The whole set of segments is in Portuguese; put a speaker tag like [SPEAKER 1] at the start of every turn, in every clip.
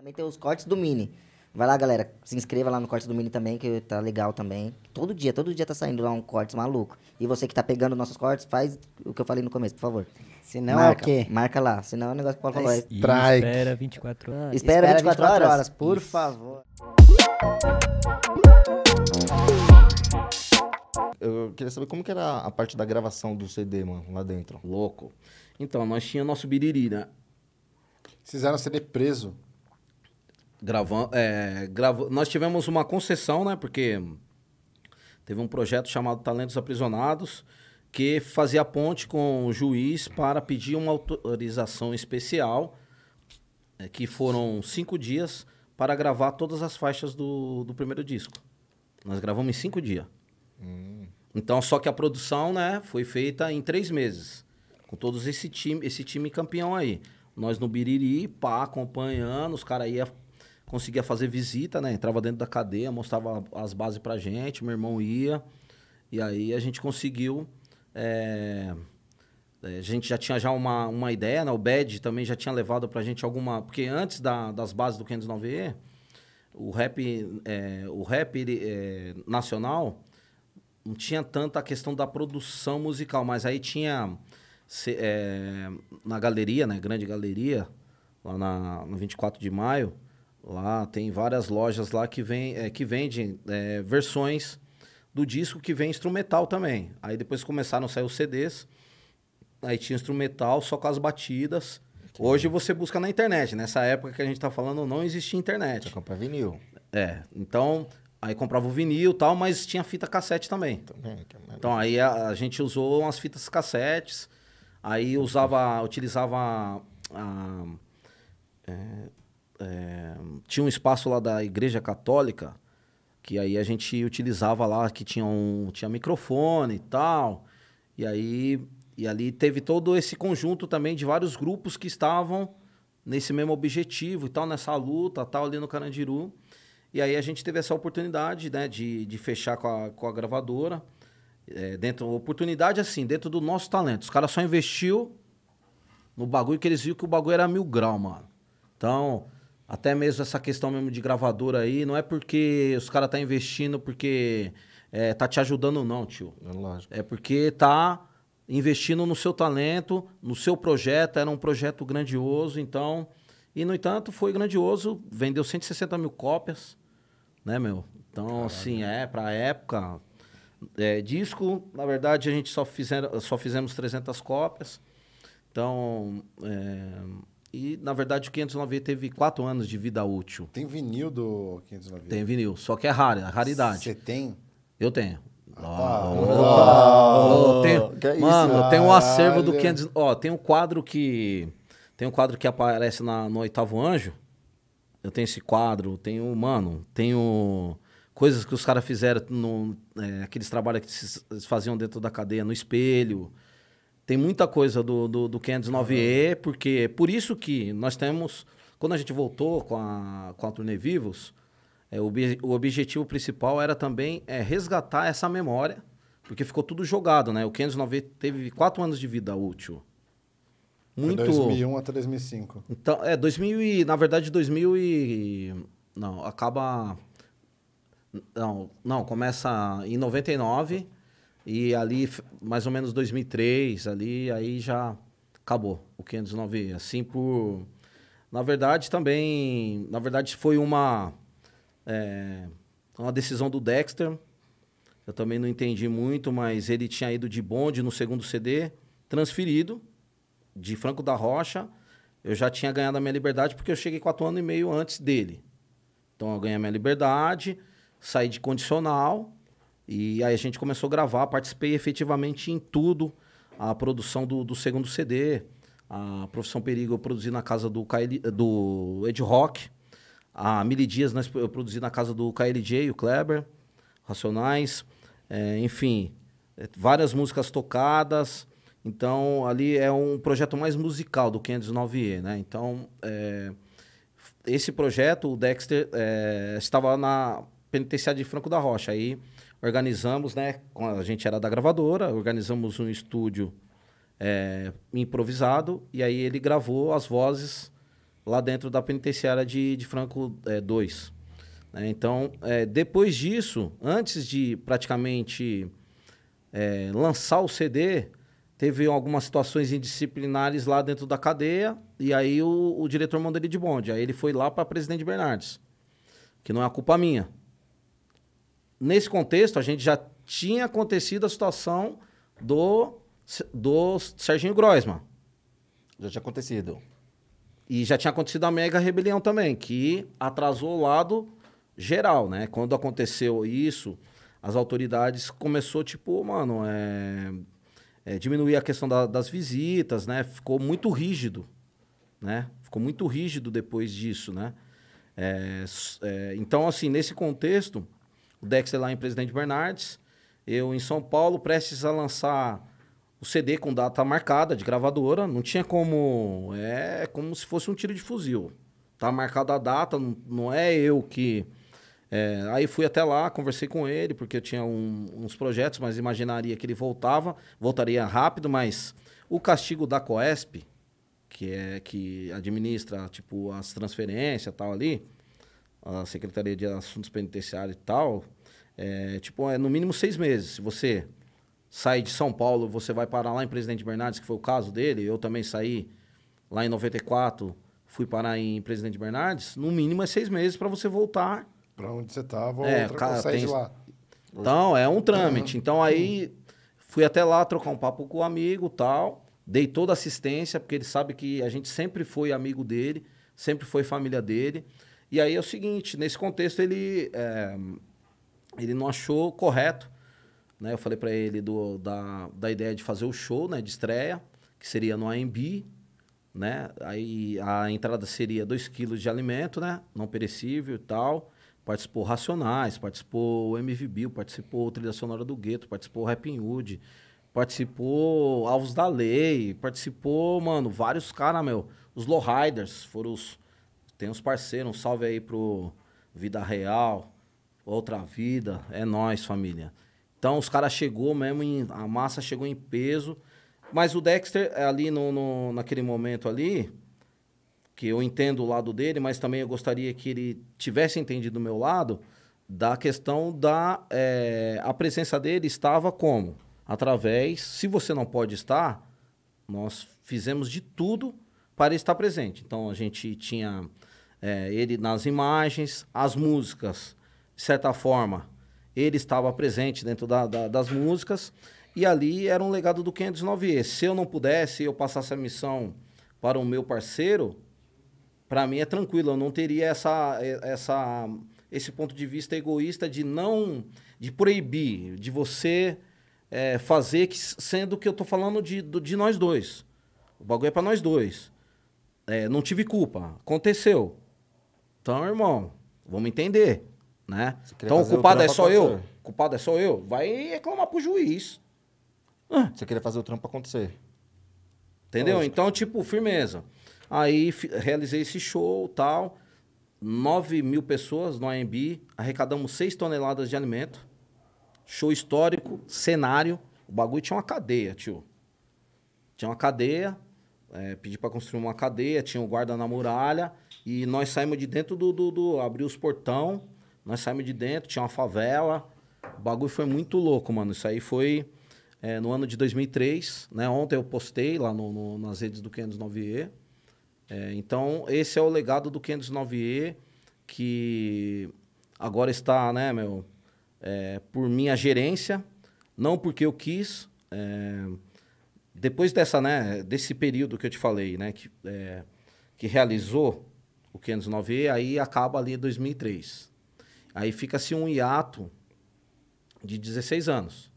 [SPEAKER 1] Também tem os cortes do Mini. Vai lá, galera. Se inscreva lá no corte do Mini também, que tá legal também. Todo dia, todo dia tá saindo lá um corte maluco. E você que tá pegando nossos cortes, faz o que eu falei no começo, por favor. Se não é o quê? Marca lá. Se não é o negócio que o Paulo tá falou. Espera 24 horas. Ah, espera, espera 24, horas, horas por Isso. favor. Eu queria saber como que era a parte da gravação do CD, mano, lá dentro. Louco. Então, nós tínhamos nosso biriri, né? Vocês eram CD preso gravando. É, grava... Nós tivemos uma concessão, né? Porque teve um projeto chamado Talentos Aprisionados, que fazia ponte com o juiz para pedir uma autorização especial, é, que foram cinco dias, para gravar todas as faixas do, do primeiro disco. Nós gravamos em cinco dias. Hum. Então, só que a produção né, foi feita em três meses, com todos esse time, esse time campeão aí. Nós no Biriri, pá, acompanhando, os caras iam conseguia fazer visita, né? Entrava dentro da cadeia, mostrava as bases pra gente, meu irmão ia. E aí a gente conseguiu. É, a gente já tinha já uma, uma ideia, né? O BED também já tinha levado pra gente alguma. Porque antes da, das bases do 509E, o rap, é, o rap ele, é, nacional não tinha tanta questão da produção musical, mas aí tinha se, na galeria, né? Grande galeria, lá na, no 24 de maio Lá tem várias lojas lá que, vem, é, que vendem é, eh, versões do disco que vem instrumental também. Aí depois começaram a sair os CDs, aí tinha instrumental só com as batidas. Entendi. Hoje você busca na internet. Nessa época que a gente está falando, não existia internet. comprava vinil. É, então aí comprava o vinil e tal, mas tinha fita cassete também. também é então aí a, a, gente usou umas fitas cassetes, aí usava, utilizava a, a, eh, é, tinha um espaço lá da Igreja Católica, que aí a gente utilizava lá, que tinha, um, tinha microfone e tal. E aí e ali teve todo esse conjunto também de vários grupos que estavam nesse mesmo objetivo e tal, nessa luta tal, ali no Carandiru. E aí a gente teve essa oportunidade né, de, de fechar com a, com a gravadora. É, dentro oportunidade assim, dentro do nosso talento. Os caras só investiu no bagulho que eles viram que o bagulho era mil grau, mano. Então, até mesmo essa questão mesmo de gravadora aí, não é porque os caras tá investindo porque é, tá te ajudando não, tio. É lógico. É porque tá investindo no seu talento, no seu projeto, era um projeto grandioso, então... E, no entanto, foi grandioso, vendeu 160 mil cópias, né, meu? Então, assim, é, pra época, é, disco, na verdade, a gente só, fizer, só fizemos 300 cópias. Então, é, e, na verdade, o 509 teve quatro anos de vida útil. Tem vinil do 509? Tem vinil, só que é raro, é raridade. Você tem? Eu tenho. oh, oh, oh, É mano, tem um acervo do 500. Ó, tem um quadro que. Tem um quadro que aparece na, no Oitavo Anjo. Eu tenho esse quadro, tenho, mano, tenho coisas que os caras fizeram no. É, aqueles trabalhos que eles faziam dentro da cadeia, no espelho. Tem muita coisa do, do, do 509E, porque é por isso que nós temos... Quando a gente voltou com a, com a Turnê Vivos, é, o, o objetivo principal era também é, resgatar essa memória, porque ficou tudo jogado, né? O 509 teve quatro anos de vida útil. Muito... De 2001 até 2005. Então, é, 2000 e... Na verdade, 2000 e... Não, acaba... Não, não começa em 99 e ali, mais ou menos 2003, ali, aí já acabou o 509 Assim por... Na verdade, também... Na verdade, foi uma... É, uma decisão do Dexter. Eu também não entendi muito, mas ele tinha ido de bonde no segundo CD, transferido de Franco da Rocha. Eu já tinha ganhado a minha liberdade porque eu cheguei quatro anos e meio antes dele. Então, eu ganhei a minha liberdade, saí de condicional e aí a gente começou a gravar, participei efetivamente em tudo. A produção do, do segundo CD, a Profissão Perigo eu produzi na casa do, do Ed Rock. A Mili Dias nós, eu produzi na casa do KLJ, o Kleber, Racionais. É, enfim, é, várias músicas tocadas. Então, ali é um projeto mais musical do 509E, né? Então, é, esse projeto, o Dexter é, estava na penitenciária de Franco da Rocha. Aí organizamos, né? A gente era da gravadora, organizamos um estúdio é, improvisado e aí ele gravou as vozes lá dentro da penitenciária de, de Franco II. É, né. então, é, depois disso, antes de praticamente é, lançar o CD, teve algumas situações indisciplinares lá dentro da cadeia e aí o, o diretor mandou ele de bonde. Aí ele foi lá para Presidente Bernardes, que não é a culpa minha nesse contexto, a gente já tinha acontecido a situação do, do Serginho Groisman. Já tinha acontecido. E já tinha acontecido a mega rebelião também, que atrasou o lado geral, né? Quando aconteceu isso, as autoridades começou tipo, mano, é, é diminuir a questão da, das visitas, né? Ficou muito rígido, né? Ficou muito rígido depois disso, né? É, é, então, assim, nesse contexto, o Dexter lá em Presidente Bernardes, eu em São Paulo, prestes a lançar o CD com data marcada de gravadora, não tinha como. É como se fosse um tiro de fuzil. Tá marcada a data, não, é eu que. É, aí fui até lá, conversei com ele, porque eu tinha um, uns projetos, mas imaginaria que ele voltava, voltaria rápido, mas o castigo da COESP, que é que administra tipo as transferências tal ali, a Secretaria de Assuntos Penitenciários e tal, é, tipo, é no mínimo seis meses. Se você sair de São Paulo, você vai parar lá em Presidente Bernardes, que foi o caso dele, eu também saí lá em 94, fui parar em Presidente Bernardes, no mínimo é seis meses para você voltar. Para onde você estava, é, outra, sair tem... de lá. Então, é um trâmite. Então, aí fui até lá trocar um papo com o amigo tal, dei toda a assistência, porque ele sabe que a gente sempre foi amigo dele, sempre foi família dele. E aí é o seguinte, nesse contexto ele, é, ele não achou correto, né? Eu falei para ele do, da, da ideia de fazer o show, né? De estreia, que seria no AMB, né? Aí a entrada seria 2 quilos de alimento, né? Não perecível e tal. Participou Racionais, participou o MVB, participou Trilha Sonora do Gueto, participou Rap Hood, participou Alvos da Lei, participou, mano, vários caras, meu. Os Lowriders foram os tem uns parceiros, um salve aí pro Vida Real, Outra Vida, é nós família. Então os caras chegou mesmo, em, a massa chegou em peso. Mas o Dexter, é ali no, no, naquele momento ali, que eu entendo o lado dele, mas também eu gostaria que ele tivesse entendido o meu lado, da questão da... É, a presença dele estava como? Através, se você não pode estar, nós fizemos de tudo para estar presente. Então a gente tinha é, ele nas imagens, as músicas, de certa forma, ele estava presente dentro da, da, das músicas, e ali era um legado do 509E. Se eu não pudesse, eu passasse a missão para o meu parceiro, para mim é tranquilo, eu não teria essa, é, essa, esse ponto de vista egoísta de não, de proibir, de você é, fazer, que, sendo que eu estou falando de, de nós dois. O bagulho é para nós dois. É, não tive culpa, aconteceu. Então, irmão, vamos entender, né? Então, o culpado é o é só eu? O culpado é só eu? Vai reclamar pro juiz. Ah. Você queria fazer o trampo acontecer. Entendeu? Então, tipo, firmeza. Aí, realizei esse show tal. 9 mil pessoas no AMB. Arrecadamos 6 toneladas de alimento. Show histórico, cenário. O bagulho tinha uma cadeia, tio. Tinha uma cadeia. É, pedi para construir uma cadeia. Tinha o um guarda na muralha. E nós saímos de dentro do. do, do abriu os portão, nós saímos de dentro, tinha uma favela. O bagulho foi muito louco, mano. Isso aí foi é, no ano de 2003, né? Ontem eu postei lá no, no nas redes do 509E. É, eh, então, esse é o legado do 509E, que agora está, né, meu, é, por minha gerência, não porque eu quis. depois dessa, né, desse período que eu te falei, né, que, que realizou o 509E, aí acaba ali 2003. Aí fica-se assim um hiato de 16 anos.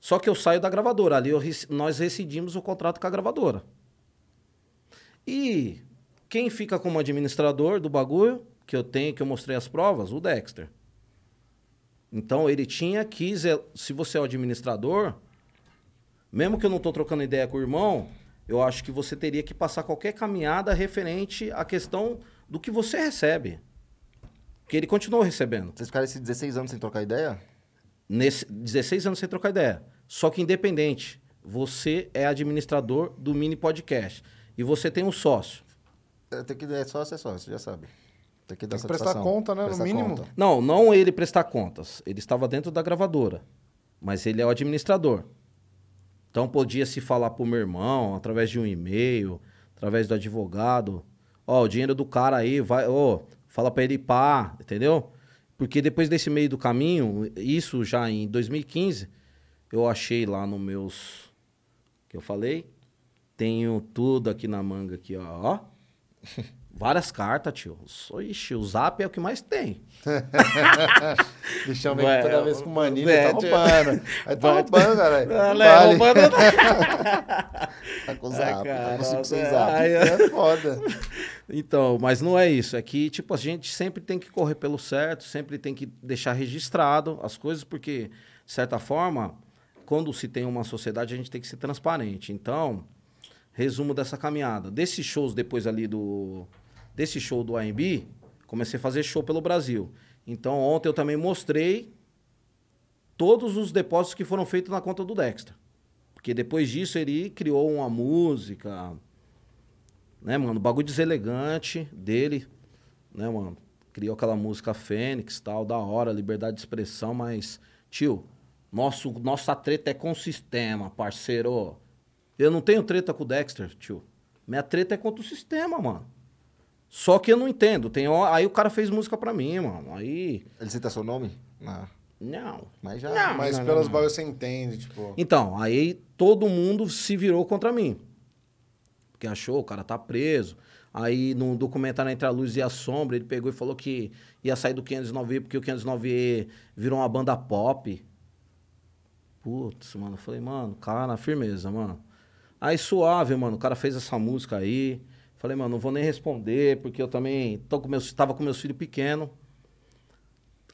[SPEAKER 1] Só que eu saio da gravadora, ali eu, nós rescindimos o contrato com a gravadora. E quem fica como administrador do bagulho, que eu tenho, que eu mostrei as provas, o Dexter. Então ele tinha que, se você é o administrador, mesmo que eu não estou trocando ideia com o irmão, eu acho que você teria que passar qualquer caminhada referente à questão do que você recebe. Porque ele continuou recebendo. Vocês ficaram esses 16 anos sem trocar ideia? Nesse 16 anos sem trocar ideia. Só que independente, você é administrador do mini podcast. E você tem um sócio. É, tem que, é sócio, é sócio, já sabe. Tem que, dar tem que prestar conta, né? Prestar no mínimo. Conta. Não, não ele prestar contas. Ele estava dentro da gravadora. Mas ele é o administrador. Então podia se falar para o meu irmão, através de um e-mail, através do advogado, Ó, o dinheiro do cara aí, vai, ó, fala pra ele pá, entendeu? Porque depois desse meio do caminho, isso já em 2015, eu achei lá no meus. que eu falei. Tenho tudo aqui na manga, aqui, ó. ó. Várias cartas, tio. Ixi, o zap é o que mais tem. deixa eu ver toda é, vez com manilha, é, tá roubando. Aí tá roubando, caralho. Vale. É, roubando... tá com zap, ah, tá consigo sem é, zap. Ai, é foda. Então, mas não é isso. É que, tipo, a gente sempre tem que correr pelo certo, sempre tem que deixar registrado as coisas, porque, de certa forma, quando se tem uma sociedade, a gente tem que ser transparente. Então, resumo dessa caminhada. Desses shows depois ali do desse show do AMB, comecei a fazer show pelo Brasil. Então ontem eu também mostrei todos os depósitos que foram feitos na conta do Dexter. Porque depois disso ele criou uma música, né, mano? Bagulho deselegante dele, né, mano? Criou aquela música Fênix, tal, da hora, liberdade de expressão, mas, tio, nosso, nossa treta é com o sistema, parceiro. Eu não tenho treta com o Dexter, tio. Minha treta é contra o sistema, mano. Só que eu não entendo. Tem, ó, aí o cara fez música pra mim, mano. Aí. Ele cita seu nome? Não. Não. Mas já. Não, mas não, pelas balas você entende, tipo. Então, aí todo mundo se virou contra mim. Porque achou, o cara tá preso. Aí, num documentário Entre a Luz e a Sombra, ele pegou e falou que ia sair do 509E porque o 509E virou uma banda pop. Putz, mano. Eu falei, mano, cara, firmeza, mano. Aí, suave, mano. O cara fez essa música aí. Falei, mano, não vou nem responder, porque eu também tô com estava com meus filhos pequenos.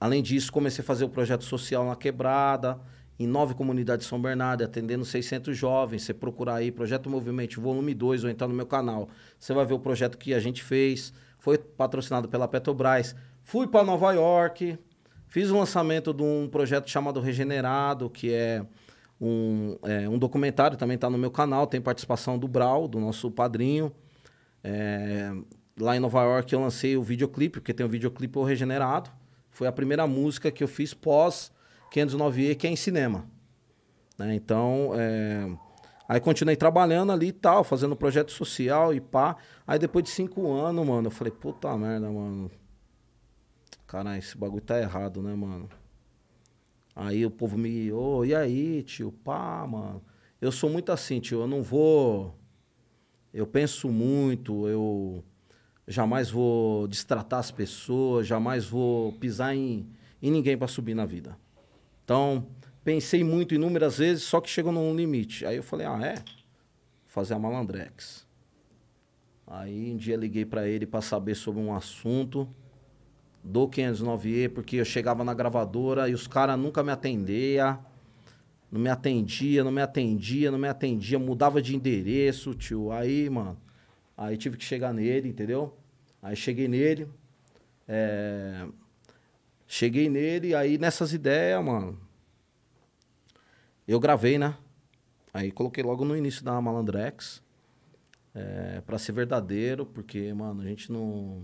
[SPEAKER 1] Além disso, comecei a fazer o projeto social na Quebrada, em nove comunidades de São Bernardo, atendendo 600 jovens. Você procurar aí, Projeto Movimento Volume 2, ou entrar no meu canal. Você vai ver o projeto que a gente fez. Foi patrocinado pela Petrobras. Fui para Nova York, fiz o lançamento de um projeto chamado Regenerado, que é um, é, um documentário, também está no meu canal, tem participação do Brau, do nosso padrinho. É, lá em Nova York eu lancei o videoclipe, porque tem o videoclipe O Regenerado. Foi a primeira música que eu fiz pós 509E, que é em cinema. Né? Então, é... aí continuei trabalhando ali e tal, fazendo projeto social e pá. Aí depois de cinco anos, mano, eu falei, puta merda, mano. Caralho, esse bagulho tá errado, né, mano? Aí o povo me, ô, oh, e aí, tio? Pá, mano. Eu sou muito assim, tio, eu não vou eu penso muito, eu jamais vou distratar as pessoas, jamais vou pisar em, em ninguém para subir na vida. Então, pensei muito inúmeras vezes, só que chegou num limite. Aí eu falei, ah, é? Vou fazer a Malandrex. Aí um dia liguei para ele para saber sobre um assunto do 509E, porque eu chegava na gravadora e os caras nunca me atendiam. Não me atendia, não me atendia, não me atendia, mudava de endereço, tio. Aí, mano, aí tive que chegar nele, entendeu? Aí cheguei nele, é... cheguei nele, aí nessas ideias, mano, eu gravei, né? Aí coloquei logo no início da Malandrex, é, eh, para ser verdadeiro, porque, mano, a gente não.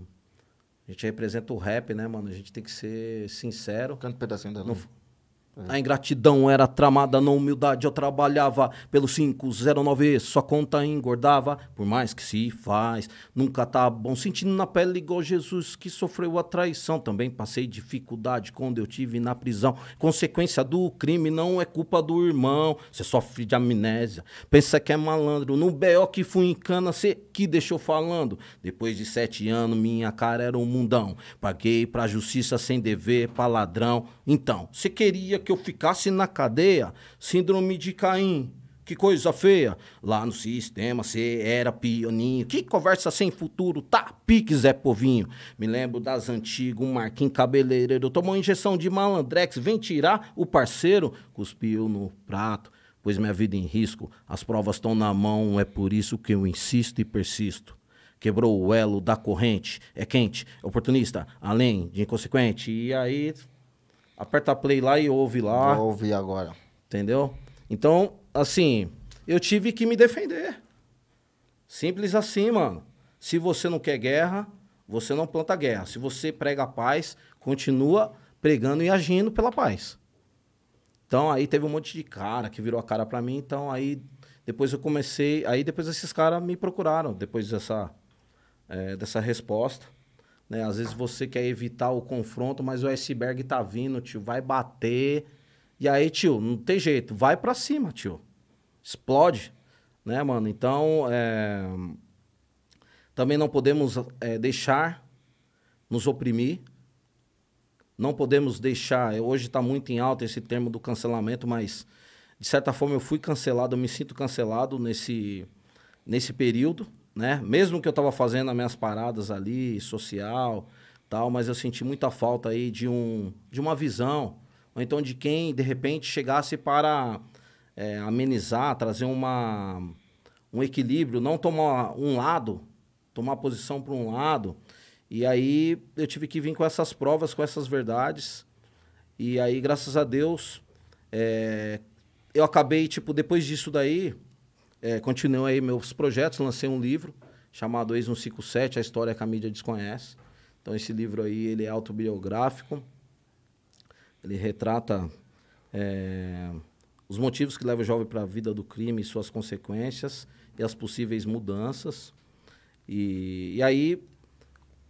[SPEAKER 1] A gente representa o rap, né, mano? A gente tem que ser sincero. Canta um pedacinho da não, a ingratidão era tramada na humildade. Eu trabalhava pelo 509, sua conta engordava. Por mais que se faz, nunca tá bom. Sentindo na pele igual Jesus que sofreu a traição. Também passei dificuldade quando eu tive na prisão. Consequência do crime não é culpa do irmão. Você sofre de amnésia. Pensa que é malandro. No B.O. que fui em cana, cê que deixou falando. Depois de sete anos, minha cara era um mundão. Paguei pra justiça sem dever, pra ladrão. Então, você queria que que eu ficasse na cadeia. Síndrome de Caim. Que coisa feia. Lá no sistema você era pioninho. Que conversa sem futuro, tá? Pique Zé Povinho. Me lembro das antigas, um Marquinhos cabeleireiro. Tomou injeção de malandrex, vem tirar o parceiro. Cuspiu no prato, pois minha vida em risco. As provas estão na mão, é por isso que eu insisto e persisto quebrou o elo da corrente, é quente, é oportunista, além de inconsequente. E aí aperta play lá e ouve lá. Vou ouvir agora. Entendeu? Então, assim, eu tive que me defender. Simples assim, mano. Se você não quer guerra, você não planta guerra. Se você prega a paz, continua pregando e agindo pela paz. Então aí teve um monte de cara que virou a cara para mim, então aí depois eu comecei, aí depois esses caras me procuraram depois dessa é, dessa resposta. Né? Às vezes você quer evitar o confronto, mas o iceberg tá vindo, tio, vai bater. E aí, tio, não tem jeito, vai para cima, tio. Explode, né, mano? Então, é... também não podemos é, deixar nos oprimir. Não podemos deixar. Hoje está muito em alta esse termo do cancelamento, mas de certa forma eu fui cancelado, eu me sinto cancelado nesse, nesse período, né? Mesmo que eu estava fazendo as minhas paradas ali, social, tal, mas eu senti muita falta aí de, um, de uma visão, ou então de quem, de repente, chegasse para é, amenizar, trazer uma, um equilíbrio, não tomar um lado, tomar posição para um lado. E aí eu tive que vir com essas provas, com essas verdades. E aí, graças a Deus, é, eu acabei, tipo, depois disso daí, é, continuo aí meus projetos, lancei um livro chamado Ex 157, A História que a Mídia Desconhece. Então, esse livro aí, ele é autobiográfico, ele retrata é, os motivos que levam o jovem para a vida do crime e suas consequências e as possíveis mudanças. E, e aí,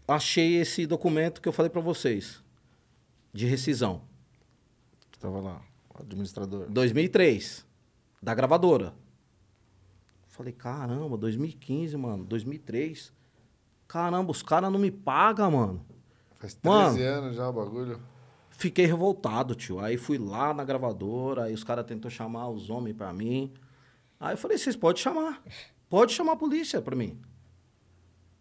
[SPEAKER 1] achei esse documento que eu falei para vocês, de rescisão. Estava lá, administrador. 2003, da gravadora. Falei, caramba, 2015, mano, 2003. Caramba, os caras não me pagam, mano. Faz 13 mano, anos já o bagulho. Fiquei revoltado, tio. Aí fui lá na gravadora, aí os caras tentou chamar os homens pra mim. Aí eu falei, vocês podem chamar. Pode chamar a polícia pra mim.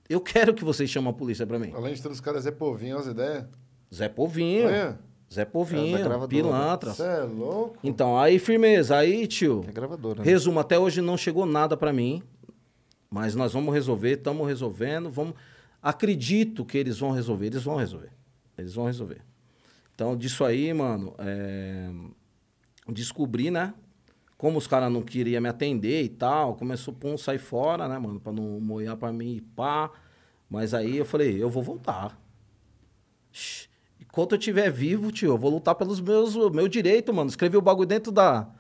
[SPEAKER 1] Eu quero que vocês chamem a polícia pra mim. Além de todos os caras, Zé Povinho, olha as ideias. Zé Povinho. Olha. Zé Povinho, é Pilantra. Você né? é louco? Então, aí firmeza. Aí, tio. É gravadora. Né? Resumo, até hoje não chegou nada para mim. Mas nós vamos resolver, estamos resolvendo, vamos. Acredito que eles vão resolver, eles vão resolver. Eles vão resolver. Então, disso aí, mano, é... descobri, né? Como os caras não queriam me atender e tal, começou pum, sair fora, né, mano? Pra não moer pra mim e pá. Mas aí eu falei, eu vou voltar. Shhh enquanto eu tiver vivo, tio, eu vou lutar pelos meus meu direito, mano. Escrevi o bagulho dentro da,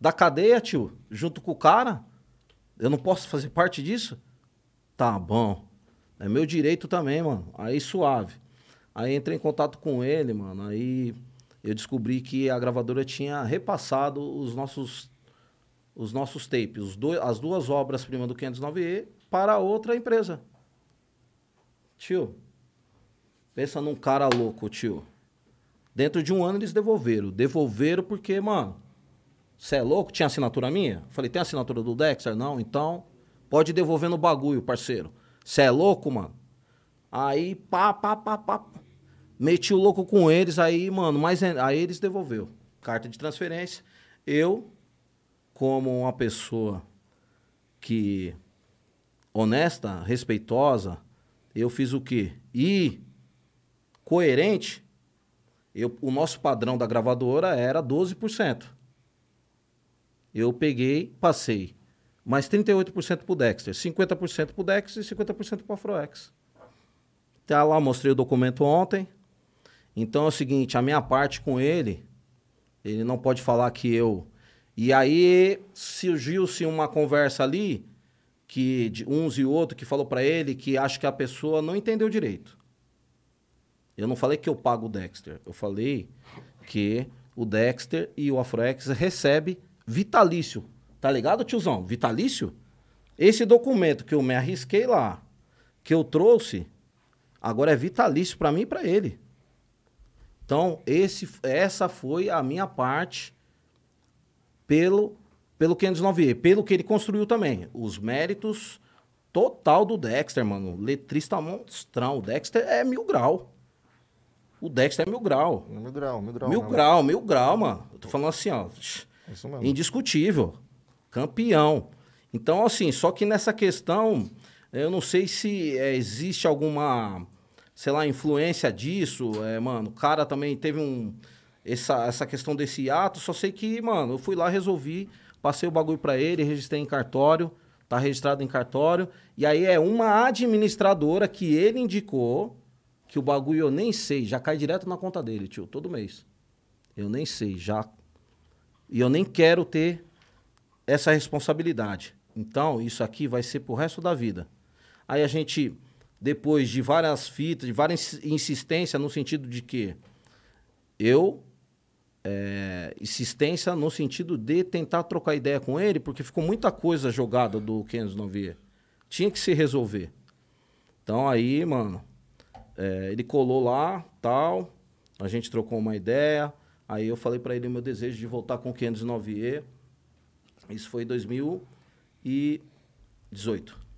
[SPEAKER 1] da cadeia, tio, junto com o cara. Eu não posso fazer parte disso? Tá bom. É meu direito também, mano. Aí suave. Aí entrei em contato com ele, mano. Aí eu descobri que a gravadora tinha repassado os nossos os nossos tapes, os dois, as duas obras prima do 509E para outra empresa. Tio, Pensa num cara louco, tio. Dentro de um ano eles devolveram. Devolveram porque, mano, você é louco? Tinha assinatura minha? Falei, tem assinatura do Dexter? Não, então pode devolver no bagulho, parceiro. Você é louco, mano? Aí, pá, pá, pá, pá. Meti o louco com eles, aí, mano, mas é, aí eles devolveu. Carta de transferência. Eu, como uma pessoa que honesta, respeitosa, eu fiz o quê? E coerente, eu, o nosso padrão da gravadora era 12%. Eu peguei, passei mais 38% para o Dexter, 50% para o Dex e 50% para a Froex. Tá lá, mostrei o documento ontem. Então é o seguinte, a minha parte com ele, ele não pode falar que eu. E aí surgiu-se uma conversa ali que de uns e outro que falou para ele que acho que a pessoa não entendeu direito. Eu não falei que eu pago o Dexter. Eu falei que o Dexter e o Afroex recebe vitalício. Tá ligado, tiozão? Vitalício? Esse documento que eu me arrisquei lá, que eu trouxe, agora é vitalício para mim e para ele. Então, esse, essa foi a minha parte pelo pelo 509E, pelo que ele construiu também. Os méritos total do Dexter, mano. Letrista monstrão. O Dexter é mil grau. O Dexter é mil grau. Mil grau, mil grau. Mil né? grau, mil grau, mano. Eu tô falando assim, ó. Indiscutível. Campeão. Então, assim, só que nessa questão, eu não sei se é, existe alguma, sei lá, influência disso. É, mano, o cara também teve um. Essa, essa questão desse ato, só sei que, mano, eu fui lá, resolvi, passei o bagulho para ele, registrei em cartório, tá registrado em cartório. E aí é uma administradora que ele indicou que o bagulho eu nem sei, já cai direto na conta dele, tio, todo mês. Eu nem sei, já. E eu nem quero ter essa responsabilidade. Então, isso aqui vai ser pro resto da vida. Aí a gente, depois de várias fitas, de várias insistência, no sentido de que eu. É, insistência no sentido de tentar trocar ideia com ele, porque ficou muita coisa jogada do Kenzo Novier. Tinha que se resolver. Então aí, mano, é, ele colou lá, tal, a gente trocou uma ideia, aí eu falei para ele o meu desejo de voltar com o 509E. Isso foi em 2018.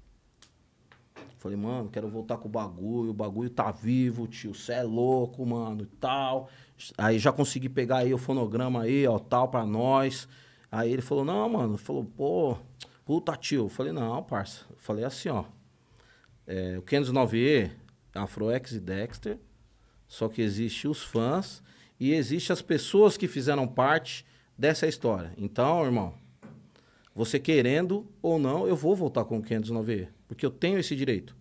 [SPEAKER 1] Falei, mano, quero voltar com o bagulho, o bagulho tá vivo, tio, cê é louco, mano, e tal. Aí já consegui pegar aí o fonograma aí, ó, tal, pra nós. Aí ele falou, não, mano, falou, pô, puta tio. falei, não, parça. falei assim, ó, é, o 509E, Afroex e Dexter. Só que existe os fãs e existe as pessoas que fizeram parte dessa história. Então, irmão, você querendo ou não, eu vou voltar com o 509 porque eu tenho esse direito.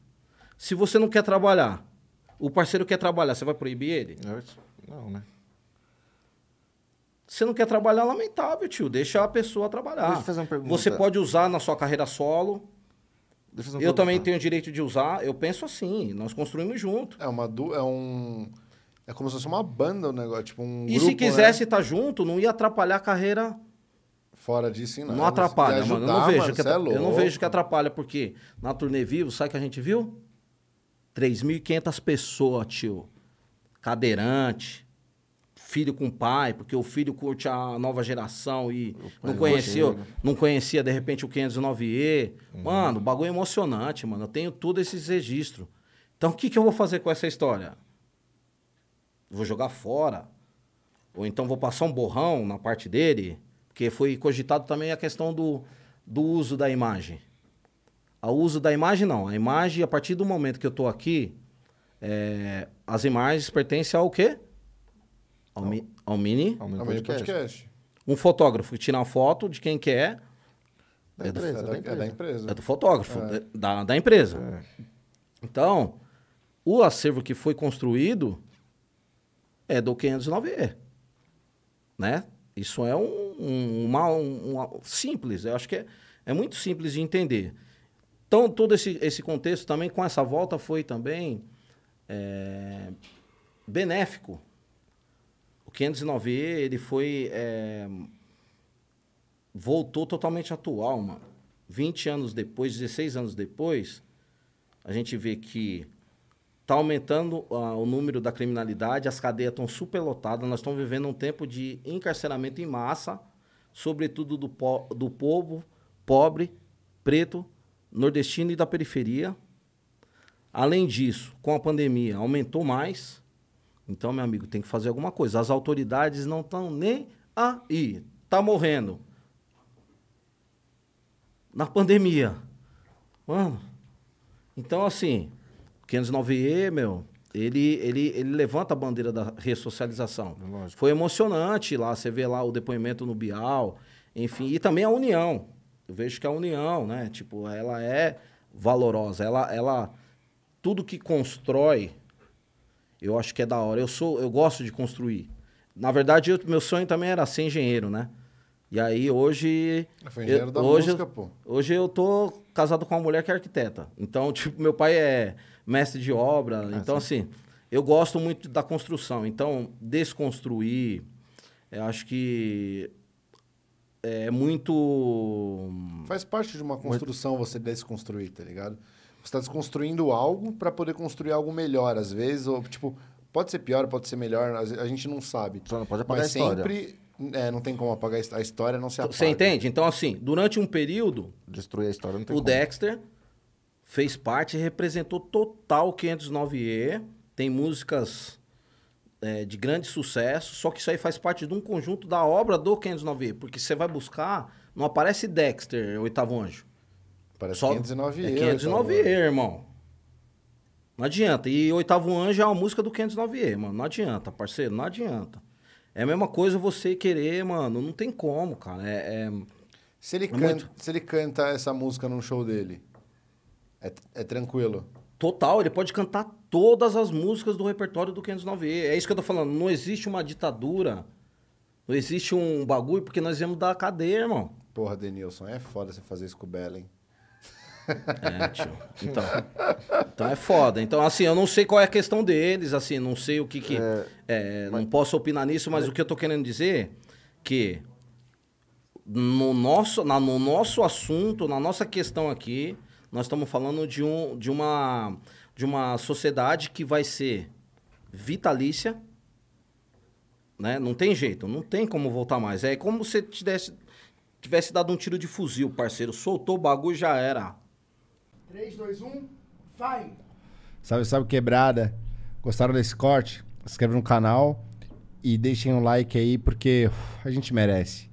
[SPEAKER 1] Se você não quer trabalhar, o parceiro quer trabalhar, você vai proibir ele? É, não, né? Você não quer trabalhar, lamentável, tio. Deixa a pessoa trabalhar. Deixa eu fazer uma pergunta. Você pode usar na sua carreira solo, eu também tenho o direito de usar, eu penso assim, nós construímos junto. É uma du... é um é como se fosse uma banda o um negócio, tipo um E grupo, se né? quisesse estar né? tá junto, não ia atrapalhar a carreira fora disso não Não atrapalha, ajudar, mano, eu não vejo mano, que é eu não vejo que atrapalha porque na turnê vivo, sabe que a gente viu? 3.500 pessoas, tio. Cadeirante, filho com o pai, porque o filho curte a nova geração e não conheceu, não conhecia de repente o 509E. Uhum. Mano, bagulho é emocionante, mano. Eu tenho todos esses registros. Então o que, que eu vou fazer com essa história? Vou jogar fora? Ou então vou passar um borrão na parte dele? Porque foi cogitado também a questão do, do uso da imagem. O uso da imagem não. A imagem, a partir do momento que eu estou aqui, é, as imagens pertencem ao quê? Ao, ao Mini. Ao Mini podcast. podcast. Um fotógrafo que tira uma foto de quem que é. Da é, empresa, é, é da empresa. É. é do fotógrafo, é. da, da empresa. É. Então, o acervo que foi construído é do 509E. Né? Isso é um, um, uma, um, simples, eu acho que é, é muito simples de entender. Então, todo esse, esse contexto também, com essa volta, foi também é, benéfico o 509E, ele foi... É, voltou totalmente atual, mano. 20 anos depois, 16 anos depois, a gente vê que está aumentando uh, o número da criminalidade, as cadeias estão superlotadas, nós estamos vivendo um tempo de encarceramento em massa, sobretudo do, po do povo pobre, preto, nordestino e da periferia. Além disso, com a pandemia, aumentou mais. Então, meu amigo, tem que fazer alguma coisa. As autoridades não estão nem aí. Tá morrendo. Na pandemia. Mano. Então, assim, 509E, meu, ele, ele, ele levanta a bandeira da ressocialização. É lógico. Foi emocionante lá, você vê lá o depoimento no Bial, enfim, e também a união. Eu vejo que a união, né, tipo, ela é valorosa, ela, ela tudo que constrói eu acho que é da hora. Eu sou, eu gosto de construir. Na verdade, eu, meu sonho também era ser engenheiro, né? E aí hoje. Foi engenheiro eu, da hoje, música, pô. Hoje eu tô casado com uma mulher que é arquiteta. Então, tipo, meu pai é mestre de obra. Ah, então, sim. assim, eu gosto muito da construção. Então, desconstruir, eu acho que é muito. Faz parte de uma construção você desconstruir, tá ligado? Você está desconstruindo algo para poder construir algo melhor, às vezes, ou tipo, pode ser pior, pode ser melhor, a gente não sabe. Só não pode apagar Mas a história. sempre. É, não tem como apagar a história, não se apaga. Você entende? Então, assim, durante um período. Destruir a história não tem O como. Dexter fez parte e representou total 509E. Tem músicas é, de grande sucesso, só que isso aí faz parte de um conjunto da obra do 509E, porque você vai buscar, não aparece Dexter, oitavo anjo. Parece Só 509 é 509 E, irmão. Não adianta. E Oitavo Anjo é uma música do 509E, mano. Não adianta, parceiro, não adianta. É a mesma coisa você querer, mano. Não tem como, cara. É, é... Se, ele é canta, muito... se ele canta essa música num show dele, é, é tranquilo. Total, ele pode cantar todas as músicas do repertório do 509E. É isso que eu tô falando. Não existe uma ditadura, não existe um bagulho, porque nós viemos da cadeia, irmão. Porra, Denilson, é foda você fazer isso com o Belen. É, tio. Então, então é foda. Então, assim, eu não sei qual é a questão deles, assim, não sei o que que... É, é, não posso opinar nisso, mas é. o que eu tô querendo dizer que no nosso, na, no nosso assunto, na nossa questão aqui, nós estamos falando de, um, de, uma, de uma sociedade que vai ser vitalícia, né? Não tem jeito, não tem como voltar mais. É como se tivesse, tivesse dado um tiro de fuzil, parceiro. Soltou o bagulho, já era. 3, 2, 1, vai! Salve, salve, quebrada! Gostaram desse corte? Se inscreve no canal e deixem um like aí, porque uf, a gente merece.